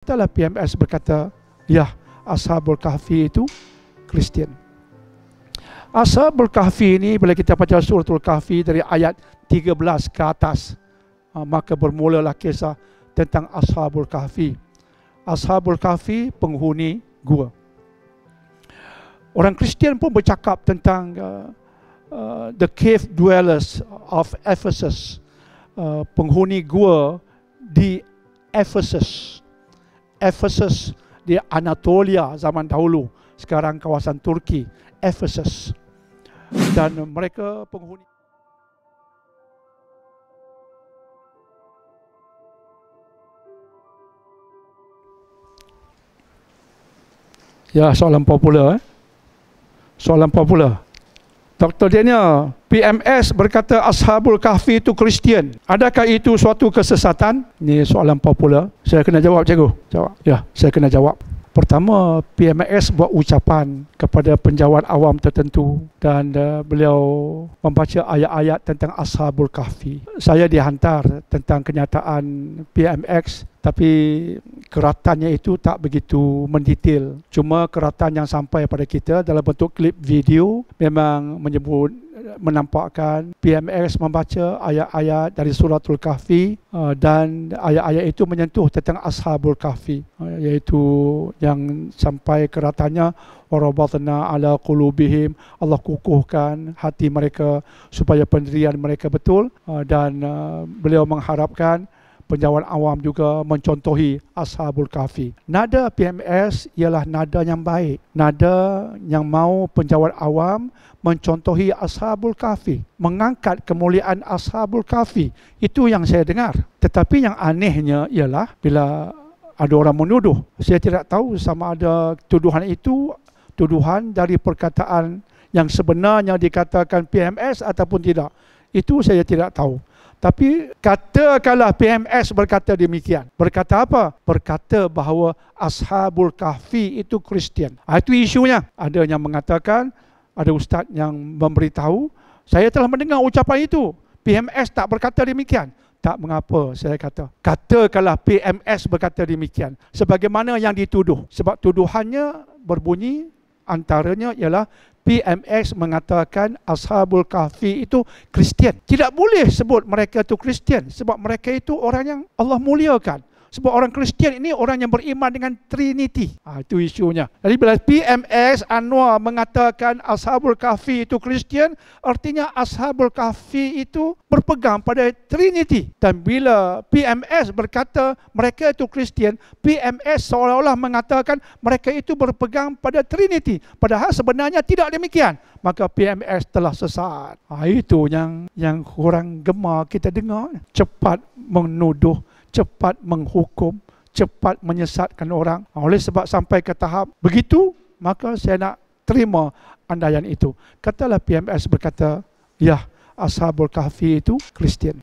Telah PMS berkata, ya Ashabul Kahfi itu Kristian. Ashabul Kahfi ini bila kita baca suratul Kahfi dari ayat 13 ke atas, ha, maka bermulalah kisah tentang Ashabul Kahfi. Ashabul Kahfi penghuni gua. Orang Kristian pun bercakap tentang uh, uh, the cave dwellers of Ephesus, uh, penghuni gua di Ephesus. Ephesus di Anatolia zaman dahulu sekarang kawasan Turki Ephesus dan mereka penghuni Ya, soalan popular eh. Soalan popular. Dr. Daniel, PMS berkata Ashabul Kahfi itu Kristian. Adakah itu suatu kesesatan? Ini soalan popular. Saya kena jawab, cikgu. Jawab. Ya, saya kena jawab. Pertama, PMS buat ucapan kepada penjawat awam tertentu dan uh, beliau membaca ayat-ayat tentang Ashabul Kahfi. Saya dihantar tentang kenyataan PMS tapi keratannya itu tak begitu mendetail cuma keratan yang sampai pada kita dalam bentuk klip video memang menyebut menampakkan PMS membaca ayat-ayat dari suratul kahfi eh, dan ayat-ayat itu menyentuh tentang ashabul kahfi eh, iaitu yang sampai keratannya warabatna ala qulubihim Allah kukuhkan hati mereka supaya pendirian mereka betul eh, dan beliau mengharapkan penjawat awam juga mencontohi Ashabul Kahfi. Nada PMS ialah nada yang baik. Nada yang mau penjawat awam mencontohi Ashabul Kahfi. Mengangkat kemuliaan Ashabul Kahfi. Itu yang saya dengar. Tetapi yang anehnya ialah bila ada orang menuduh. Saya tidak tahu sama ada tuduhan itu tuduhan dari perkataan yang sebenarnya dikatakan PMS ataupun tidak. Itu saya tidak tahu. Tapi katakanlah PMS berkata demikian. Berkata apa? Berkata bahawa Ashabul Kahfi itu Kristian. Ah, itu isunya. Ada yang mengatakan, ada ustaz yang memberitahu, saya telah mendengar ucapan itu. PMS tak berkata demikian. Tak mengapa saya kata. Katakanlah PMS berkata demikian. Sebagaimana yang dituduh. Sebab tuduhannya berbunyi antaranya ialah PMX mengatakan Ashabul Kahfi itu Kristian. Tidak boleh sebut mereka itu Kristian sebab mereka itu orang yang Allah muliakan. Sebab orang Kristian ini orang yang beriman dengan Trinity. Ha, itu isunya. Jadi bila PMS Anwar mengatakan Ashabul Kahfi itu Kristian, artinya Ashabul Kahfi itu berpegang pada Trinity. Dan bila PMS berkata mereka itu Kristian, PMS seolah-olah mengatakan mereka itu berpegang pada Trinity. Padahal sebenarnya tidak demikian. Maka PMS telah sesat. Ha, itu yang yang kurang gemar kita dengar. Cepat menuduh cepat menghukum, cepat menyesatkan orang. Oleh sebab sampai ke tahap begitu, maka saya nak terima andaian itu. Katalah PMS berkata, ya Ashabul Kahfi itu Kristian.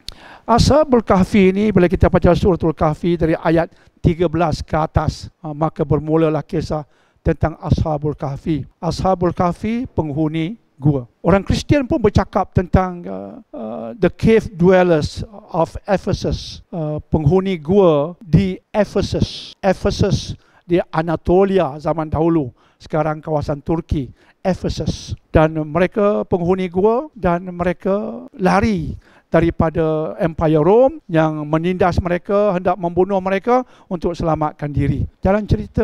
Ashabul Kahfi ini bila kita baca suratul Kahfi dari ayat 13 ke atas, maka bermulalah kisah tentang Ashabul Kahfi. Ashabul Kahfi penghuni gua. Orang Kristian pun bercakap tentang uh, uh, the cave dwellers of Ephesus, uh, penghuni gua di Ephesus. Ephesus di Anatolia zaman dahulu, sekarang kawasan Turki, Ephesus. Dan mereka penghuni gua dan mereka lari daripada Empire Rome yang menindas mereka, hendak membunuh mereka untuk selamatkan diri. Jalan cerita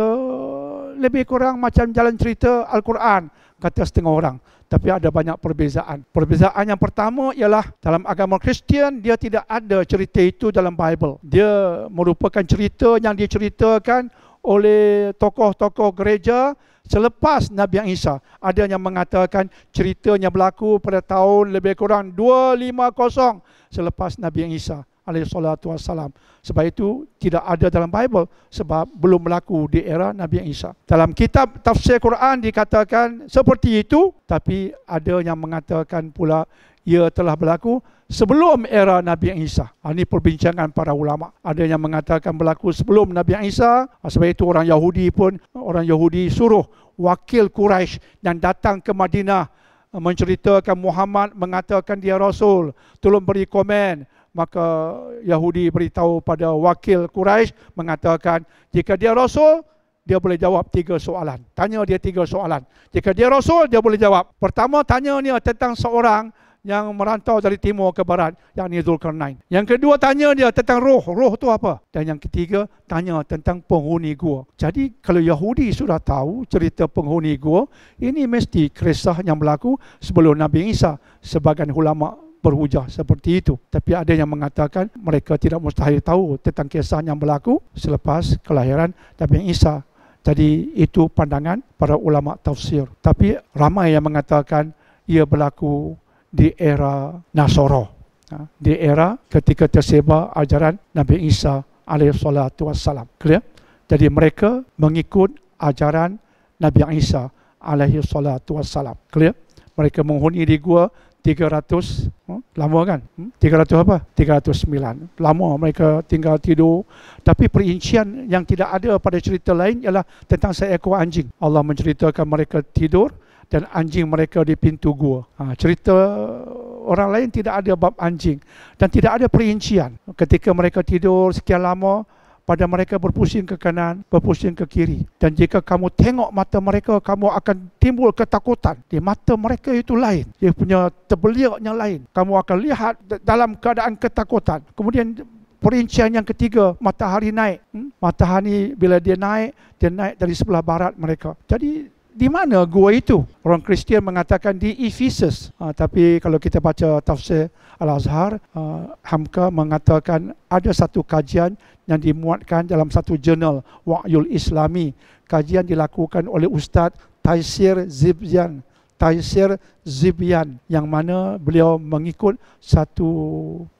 lebih kurang macam jalan cerita Al-Quran, kata setengah orang tapi ada banyak perbezaan. Perbezaan yang pertama ialah dalam agama Kristian dia tidak ada cerita itu dalam Bible. Dia merupakan cerita yang diceritakan oleh tokoh-tokoh gereja selepas Nabi Isa. Ada yang mengatakan ceritanya berlaku pada tahun lebih kurang 250 selepas Nabi Isa alaihi salatu wassalam. Sebab itu tidak ada dalam Bible sebab belum berlaku di era Nabi Isa. Dalam kitab tafsir Quran dikatakan seperti itu tapi ada yang mengatakan pula ia telah berlaku sebelum era Nabi Isa. Ha, ini perbincangan para ulama. Ada yang mengatakan berlaku sebelum Nabi Isa. Ha, sebab itu orang Yahudi pun, orang Yahudi suruh wakil Quraisy yang datang ke Madinah ha, menceritakan Muhammad mengatakan dia Rasul. Tolong beri komen maka Yahudi beritahu pada wakil Quraisy mengatakan jika dia rasul dia boleh jawab tiga soalan. Tanya dia tiga soalan. Jika dia rasul, dia boleh jawab. Pertama, tanya dia tentang seorang yang merantau dari timur ke barat, yang ni Zulkarnain. Yang kedua, tanya dia tentang roh. Roh tu apa? Dan yang ketiga, tanya tentang penghuni gua. Jadi, kalau Yahudi sudah tahu cerita penghuni gua, ini mesti kisah yang berlaku sebelum Nabi Isa. sebagai ulama' berhujah seperti itu. Tapi ada yang mengatakan mereka tidak mustahil tahu tentang kisah yang berlaku selepas kelahiran Nabi Isa. Jadi itu pandangan para ulama tafsir. Tapi ramai yang mengatakan ia berlaku di era Nasoro. Ha, di era ketika tersebar ajaran Nabi Isa alaihissalatu wassalam. Clear? Jadi mereka mengikut ajaran Nabi Isa alaihissalatu wassalam. Clear? Mereka menghuni di gua 300 hmm, lama kan 300 hmm, apa 309 lama mereka tinggal tidur tapi perincian yang tidak ada pada cerita lain ialah tentang seekor anjing Allah menceritakan mereka tidur dan anjing mereka di pintu gua ha, cerita orang lain tidak ada bab anjing dan tidak ada perincian ketika mereka tidur sekian lama pada mereka berpusing ke kanan, berpusing ke kiri. Dan jika kamu tengok mata mereka, kamu akan timbul ketakutan. Di mata mereka itu lain. Dia punya terbeliaknya lain. Kamu akan lihat dalam keadaan ketakutan. Kemudian perincian yang ketiga, matahari naik. Hmm? Matahari bila dia naik, dia naik dari sebelah barat mereka. Jadi di mana gua itu? Orang Kristian mengatakan di Ephesus. Uh, tapi kalau kita baca tafsir Al-Azhar, uh, Hamka mengatakan ada satu kajian yang dimuatkan dalam satu jurnal Wa'yul Islami. Kajian dilakukan oleh Ustaz Taisir Zibyan. Taisir Zibyan yang mana beliau mengikut satu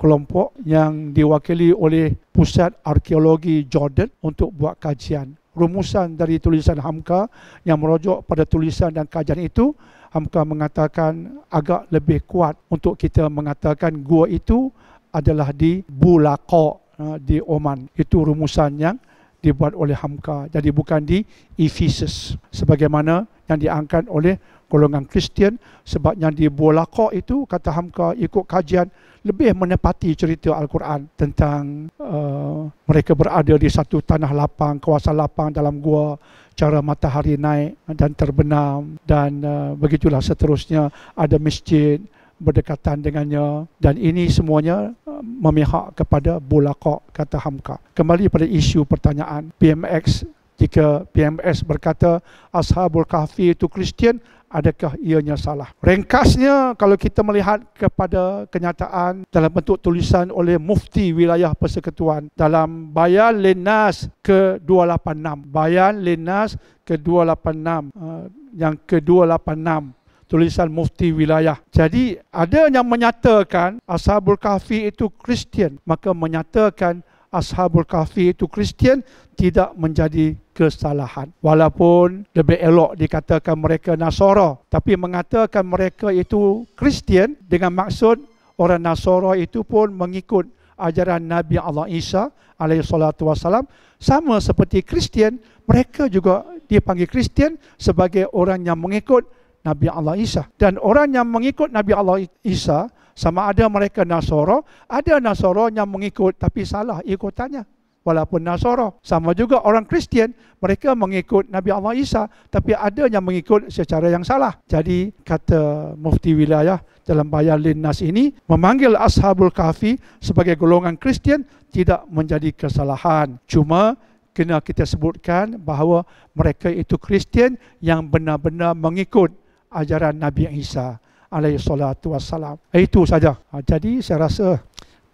kelompok yang diwakili oleh Pusat Arkeologi Jordan untuk buat kajian rumusan dari tulisan Hamka yang merujuk pada tulisan dan kajian itu, Hamka mengatakan agak lebih kuat untuk kita mengatakan gua itu adalah di Bulaqa ha, di Oman. Itu rumusan yang dibuat oleh Hamka. Jadi bukan di Ephesus sebagaimana yang diangkat oleh golongan Kristian sebab yang di Bulaqa itu kata Hamka ikut kajian lebih menepati cerita Al-Quran tentang uh, mereka berada di satu tanah lapang, kawasan lapang dalam gua, cara matahari naik dan terbenam dan uh, begitulah seterusnya ada masjid berdekatan dengannya dan ini semuanya uh, memihak kepada bulakok kata Hamka. Kembali pada isu pertanyaan PMX jika PMS berkata Ashabul Kahfi itu Kristian, adakah ianya salah. Ringkasnya kalau kita melihat kepada kenyataan dalam bentuk tulisan oleh Mufti Wilayah Persekutuan dalam Bayan Lenas ke-286. Bayan Lenas ke-286 eh, yang ke-286 tulisan mufti wilayah. Jadi ada yang menyatakan Ashabul Kahfi itu Kristian, maka menyatakan Ashabul Kahfi itu Kristian tidak menjadi kesalahan. Walaupun lebih elok dikatakan mereka Nasara, tapi mengatakan mereka itu Kristian dengan maksud orang Nasara itu pun mengikut ajaran Nabi Allah Isa alaihissalatu wassalam. Sama seperti Kristian, mereka juga dipanggil Kristian sebagai orang yang mengikut Nabi Allah Isa. Dan orang yang mengikut Nabi Allah Isa, sama ada mereka Nasara, ada Nasara yang mengikut tapi salah ikutannya walaupun Nasara. Sama juga orang Kristian, mereka mengikut Nabi Allah Isa tapi ada yang mengikut secara yang salah. Jadi kata mufti wilayah dalam bayar linnas ini memanggil Ashabul Kahfi sebagai golongan Kristian tidak menjadi kesalahan. Cuma kena kita sebutkan bahawa mereka itu Kristian yang benar-benar mengikut ajaran Nabi Isa alaihi salatu wassalam. Itu saja. Ha, jadi saya rasa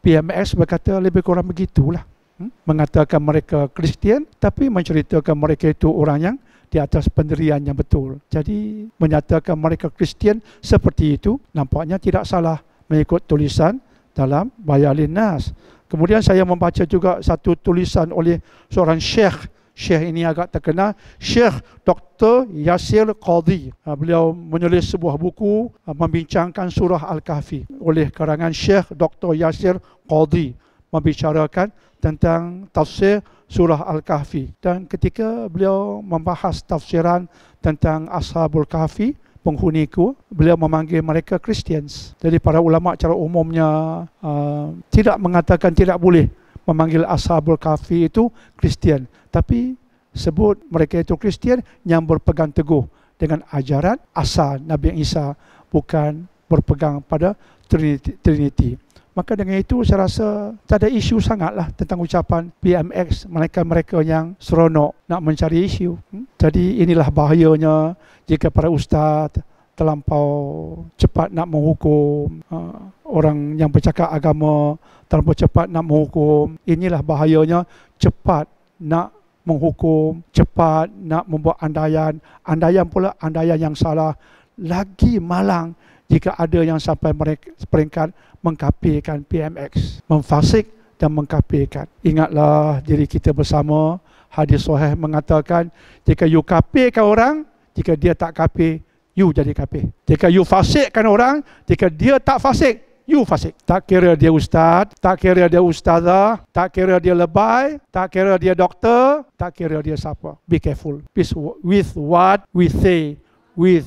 PMS berkata lebih kurang begitulah. Hmm? mengatakan mereka Kristian tapi menceritakan mereka itu orang yang di atas pendirian yang betul. Jadi menyatakan mereka Kristian seperti itu nampaknya tidak salah mengikut tulisan dalam Bayalin Nas. Kemudian saya membaca juga satu tulisan oleh seorang syekh. Syekh ini agak terkenal. Syekh Dr. Yasir Qadhi. Ah, beliau menulis sebuah buku ah, membincangkan surah Al-Kahfi oleh karangan Syekh Dr. Yasir Qadhi membicarakan tentang tafsir surah Al-Kahfi. Dan ketika beliau membahas tafsiran tentang Ashabul Kahfi, penghuni ku, beliau memanggil mereka Christians. Jadi para ulama secara umumnya uh, tidak mengatakan tidak boleh memanggil Ashabul Kahfi itu Christian. Tapi sebut mereka itu Christian yang berpegang teguh dengan ajaran asal Nabi Isa bukan berpegang pada Trinity. Maka dengan itu saya rasa tak ada isu sangatlah tentang ucapan BMX mereka mereka yang seronok nak mencari isu. Hmm? Jadi inilah bahayanya jika para ustaz terlampau cepat nak menghukum ha, orang yang bercakap agama terlampau cepat nak menghukum inilah bahayanya cepat nak menghukum cepat nak membuat andaian andaian pula andaian yang salah lagi malang jika ada yang sampai mereka peringkat mengkapirkan PMX, memfasik dan mengkapirkan. Ingatlah diri kita bersama, hadis sahih mengatakan, jika you kapirkan orang, jika dia tak kapir, you jadi kapir. Jika you fasikkan orang, jika dia tak fasik, you fasik. Tak kira dia ustaz, tak kira dia ustazah, tak kira dia lebay, tak kira dia doktor, tak kira dia siapa. Be careful. Peace with what we say with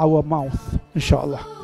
our mouth. InsyaAllah. Allah.